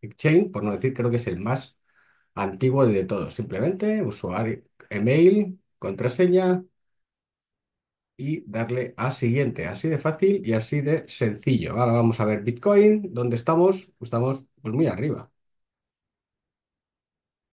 Exchange, por no decir, creo que es el más antiguo de todos. Simplemente usuario, email, contraseña y darle a siguiente. Así de fácil y así de sencillo. Ahora vamos a ver Bitcoin, ¿dónde estamos? Estamos pues muy arriba.